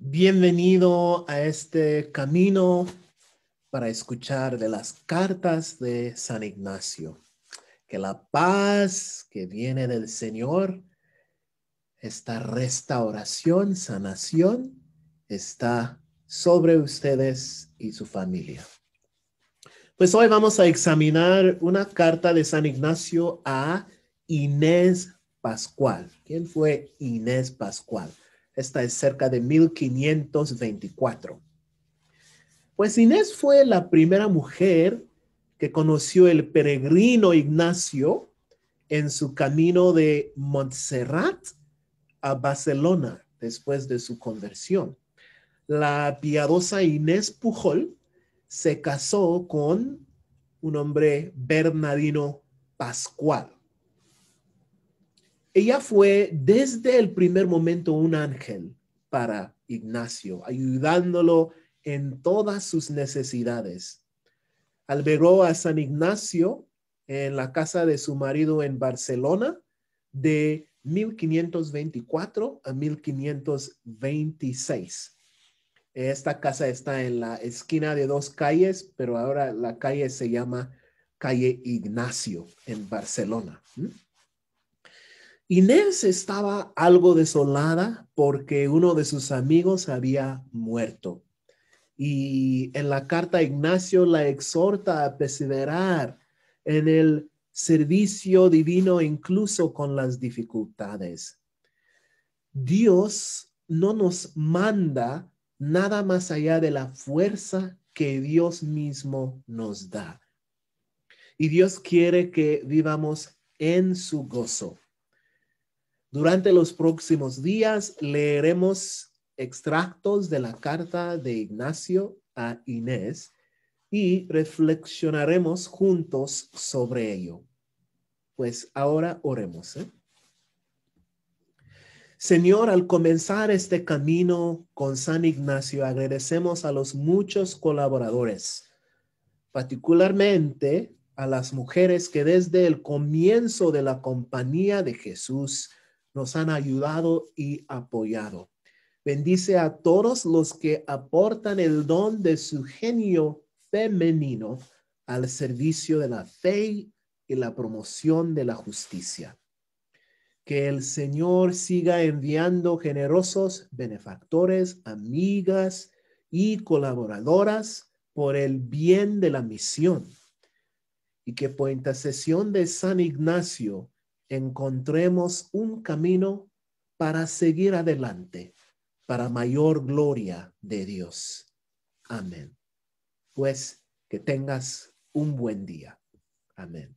Bienvenido a este camino para escuchar de las cartas de San Ignacio. Que la paz que viene del Señor, esta restauración, sanación, está sobre ustedes y su familia. Pues hoy vamos a examinar una carta de San Ignacio a Inés Pascual. ¿Quién fue Inés Pascual? Esta es cerca de 1524. Pues Inés fue la primera mujer que conoció el peregrino Ignacio en su camino de Montserrat a Barcelona después de su conversión. La piadosa Inés Pujol se casó con un hombre bernardino Pascual. Ella fue desde el primer momento un ángel para Ignacio, ayudándolo en todas sus necesidades. Albergó a San Ignacio en la casa de su marido en Barcelona de 1524 a 1526. Esta casa está en la esquina de dos calles, pero ahora la calle se llama Calle Ignacio en Barcelona. ¿Mm? Inés estaba algo desolada porque uno de sus amigos había muerto. Y en la carta Ignacio la exhorta a perseverar en el servicio divino incluso con las dificultades. Dios no nos manda nada más allá de la fuerza que Dios mismo nos da. Y Dios quiere que vivamos en su gozo durante los próximos días leeremos extractos de la carta de Ignacio a Inés y reflexionaremos juntos sobre ello. Pues ahora oremos. ¿eh? Señor, al comenzar este camino con San Ignacio, agradecemos a los muchos colaboradores, particularmente a las mujeres que desde el comienzo de la compañía de Jesús nos han ayudado y apoyado. Bendice a todos los que aportan el don de su genio femenino al servicio de la fe y la promoción de la justicia. Que el Señor siga enviando generosos benefactores, amigas y colaboradoras por el bien de la misión. Y que por intercesión de San Ignacio, encontremos un camino para seguir adelante, para mayor gloria de Dios. Amén. Pues que tengas un buen día. Amén.